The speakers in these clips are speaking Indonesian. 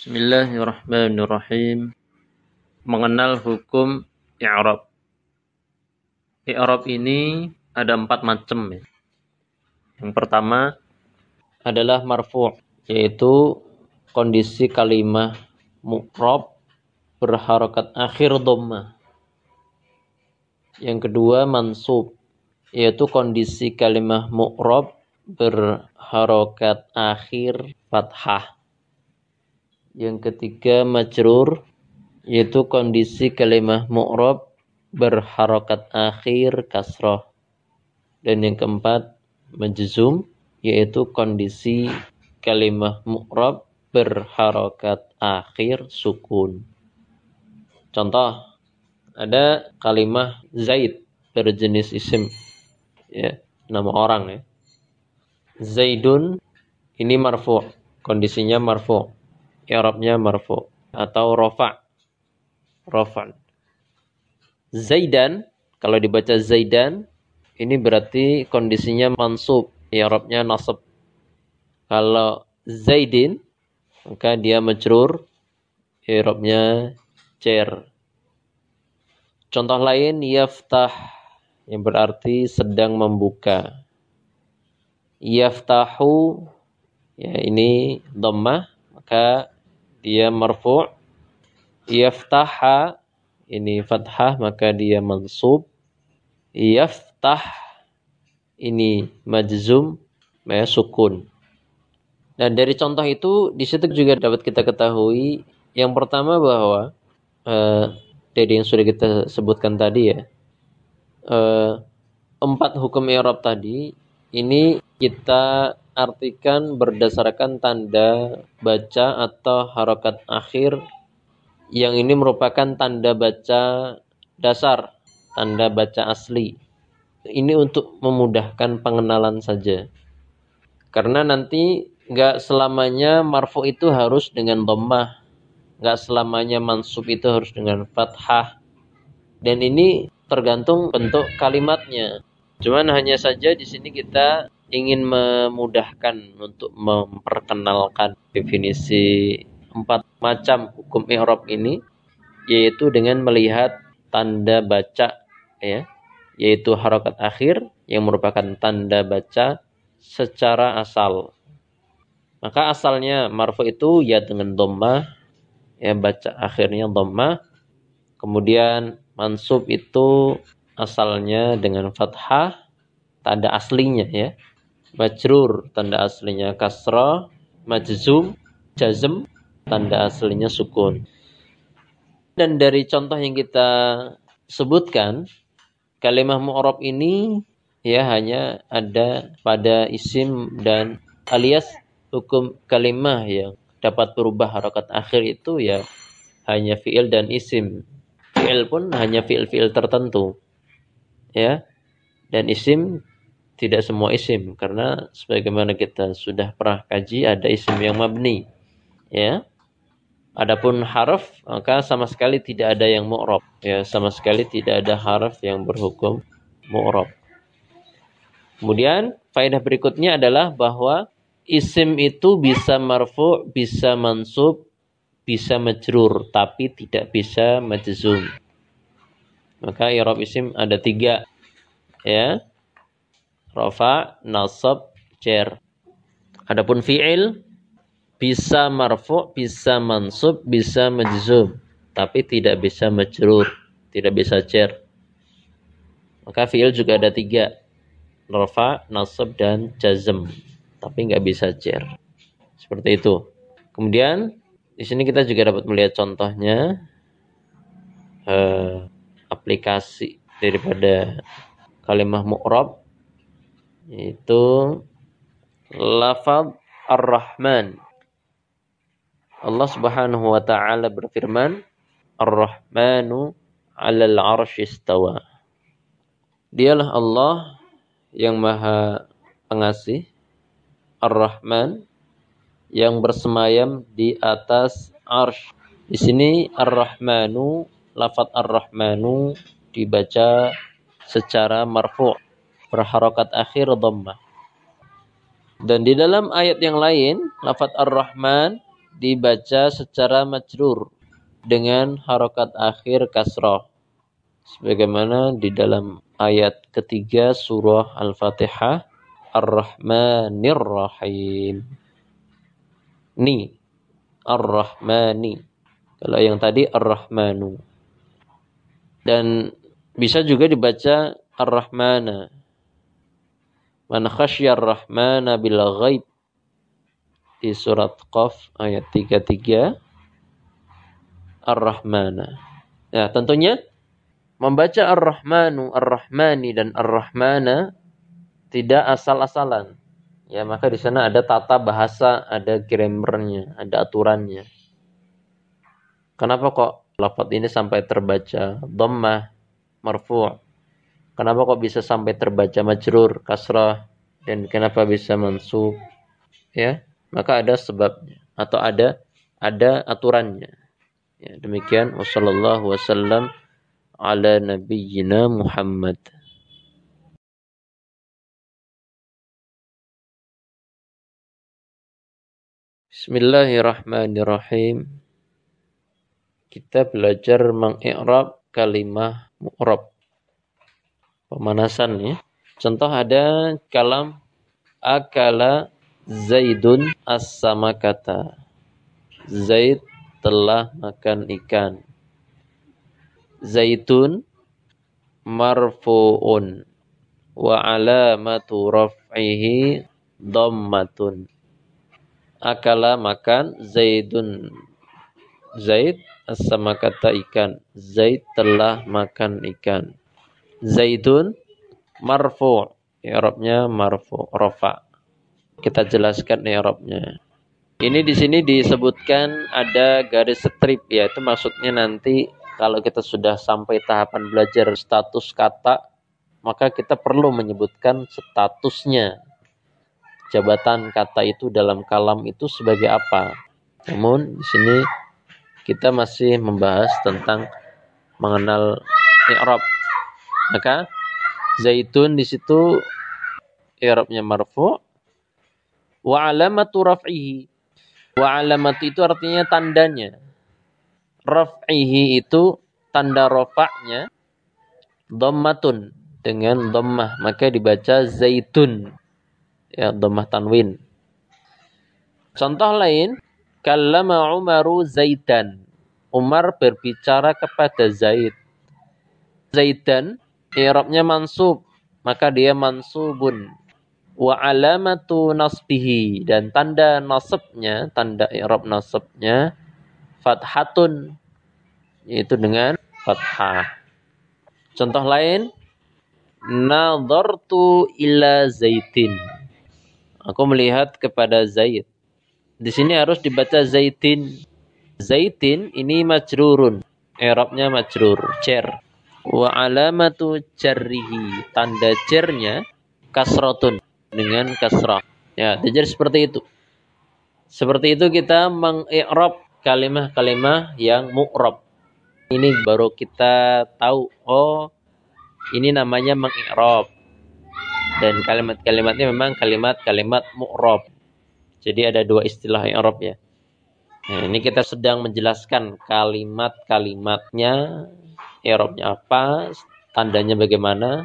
Bismillahirrahmanirrahim. Mengenal hukum i'rab. I'rab ini ada empat macam ya. Yang pertama adalah marfu', yaitu kondisi kalimah mukrob berharokat akhir dhamma. Yang kedua mansub, yaitu kondisi kalimah mukrob berharokat akhir fathah. Yang ketiga majrur yaitu kondisi kalimah mu'rab berharokat akhir kasroh. Dan yang keempat majzum yaitu kondisi kalimah mu'rab berharokat akhir sukun. Contoh, ada kalimah Zaid berjenis isim. Ya, nama orang ya. Zaidun ini marfu, kondisinya marfu i'rabnya marfu atau Rofa, rofan Zaidan kalau dibaca Zaidan ini berarti kondisinya mansub, i'rabnya nasab. Kalau Zaidin maka dia majrur, i'rabnya cer. Contoh lain yaftah yang berarti sedang membuka. Yaftahu ya ini dhammah maka dia marfu yaftaha ini fathah maka dia mansub yaftah ini majzum ya sukun dan dari contoh itu di situ juga dapat kita ketahui yang pertama bahwa eh, dari yang sudah kita sebutkan tadi ya eh, empat hukum Arab tadi ini kita artikan berdasarkan tanda baca atau harokat akhir yang ini merupakan tanda baca dasar, tanda baca asli. Ini untuk memudahkan pengenalan saja. Karena nanti nggak selamanya marfu itu harus dengan domah. Nggak selamanya mansub itu harus dengan fathah. Dan ini tergantung bentuk kalimatnya. Cuman hanya saja di sini kita ingin memudahkan untuk memperkenalkan definisi empat macam hukum ihrab ini yaitu dengan melihat tanda baca ya yaitu harokat akhir yang merupakan tanda baca secara asal maka asalnya marfu itu ya dengan domba ya baca akhirnya domba kemudian mansub itu asalnya dengan fathah tanda aslinya ya majrur tanda aslinya kasra majzum jazm tanda aslinya sukun dan dari contoh yang kita sebutkan kalimah mu'rab ini ya hanya ada pada isim dan alias hukum kalimah yang dapat berubah harokat akhir itu ya hanya fiil dan isim fiil pun hanya fiil-fiil tertentu ya dan isim tidak semua isim karena sebagaimana kita sudah pernah kaji ada isim yang mabni ya adapun harf maka sama sekali tidak ada yang mu'rab ya sama sekali tidak ada harf yang berhukum mu'rab kemudian faedah berikutnya adalah bahwa isim itu bisa marfu bisa mansub bisa majrur tapi tidak bisa majzum maka i'rab isim ada tiga ya rafa, nasab, cer. Adapun fi'il bisa marfu, bisa mansub, bisa majzum, tapi tidak bisa majrur, tidak bisa cer. Maka fi'il juga ada tiga, rafa, nasab, dan jazm, tapi nggak bisa cer. Seperti itu. Kemudian di sini kita juga dapat melihat contohnya eh, aplikasi daripada kalimah mu'rab itu lafaz Ar-Rahman. Allah Subhanahu wa taala berfirman, Ar-Rahmanu 'alal 'arsy istawa. Dialah Allah yang Maha Pengasih, Ar-Rahman yang bersemayam di atas arsh. Di sini Ar-Rahmanu, lafat Ar-Rahmanu dibaca secara marfu' berharokat akhir dhamma. Dan di dalam ayat yang lain, lafat Ar-Rahman dibaca secara majrur dengan harokat akhir kasroh. Sebagaimana di dalam ayat ketiga surah Al-Fatihah, Ar-Rahmanir Rahim. Ni, Ar-Rahmani. Kalau yang tadi Ar-Rahmanu. Dan bisa juga dibaca Ar-Rahmana Man khasyar rahmana bil ghaib di surat Qaf ayat 33 Ar-Rahmana. Ya, tentunya membaca Ar-Rahmanu, Ar-Rahmani dan Ar-Rahmana tidak asal-asalan. Ya, maka di sana ada tata bahasa, ada grammarnya, ada aturannya. Kenapa kok lafaz ini sampai terbaca dhammah, marfu', Kenapa kok bisa sampai terbaca majrur, kasrah, dan kenapa bisa mansub? Ya, maka ada sebabnya atau ada ada aturannya. Ya, demikian wasallallahu wasallam ala nabiyyina Muhammad. Bismillahirrahmanirrahim. Kita belajar mengikrab kalimah mu'rab pemanasan ya. Contoh ada kalam akala Zaidun as-sama kata. Zaid telah makan ikan. Zaitun marfu'un wa alamatu raf'ihi dhammatun. Akala makan Zaidun. Zaid as-sama kata ikan. Zaid telah makan ikan zaitun marfu i'rabnya ya, marfu rafa kita jelaskan i'rabnya ya, ini di sini disebutkan ada garis strip ya. Itu maksudnya nanti kalau kita sudah sampai tahapan belajar status kata maka kita perlu menyebutkan statusnya jabatan kata itu dalam kalam itu sebagai apa namun di sini kita masih membahas tentang mengenal i'rab maka zaitun di situ i'rabnya marfu wa alamatu raf'ihi. Wa alamatu itu artinya tandanya. Raf'ihi itu tanda rafa'nya dhammatun dengan dhammah maka dibaca zaitun ya dhammah tanwin. Contoh lain kallama Umaru zaitan Umar berbicara kepada Zaid. Zaidan i'rabnya mansub, maka dia mansubun. Wa alamatu nasbihi dan tanda nasabnya, tanda i'rab nasabnya fathatun yaitu dengan fathah. Contoh lain nadartu ila zaitin. Aku melihat kepada zait. Di sini harus dibaca zaitin. Zaitin ini majrurun. Eropnya majrur. Cer. Wa alamatu jarrihi. Tanda jernya kasrotun. Dengan kasrah. Ya, jadi seperti itu. Seperti itu kita mengikrob kalimah-kalimah yang mu'rob. Ini baru kita tahu, oh ini namanya mengikrob Dan kalimat-kalimatnya memang kalimat-kalimat mu'rob. Jadi ada dua istilah yang i'rob ya. Nah, ini kita sedang menjelaskan kalimat-kalimatnya, Eropnya apa, tandanya bagaimana.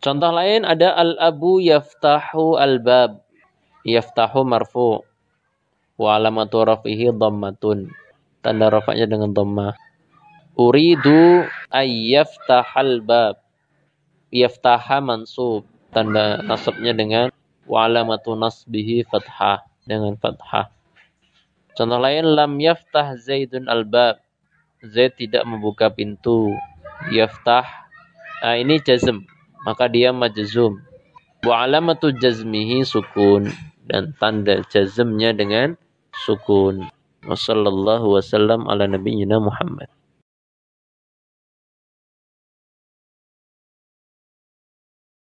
Contoh lain ada al-abu yaftahu al-bab. Yaftahu marfu. Wa alamatu rafihi dhammatun. Tanda rafaknya dengan dhammah. Uridu ayyaftahal bab. Yaftaha mansub. Tanda nasabnya dengan wa alamatu nasbihi fathah. Dengan fathah. Contoh lain lam yaftah Zaidun albab bab Zaid tidak membuka pintu. Yaftah. Ah ini jazm. Maka dia majzum. Wa alamatu jazmihi sukun dan tanda jazmnya dengan sukun. Wassallallahu wasallam ala nabiyyina Muhammad.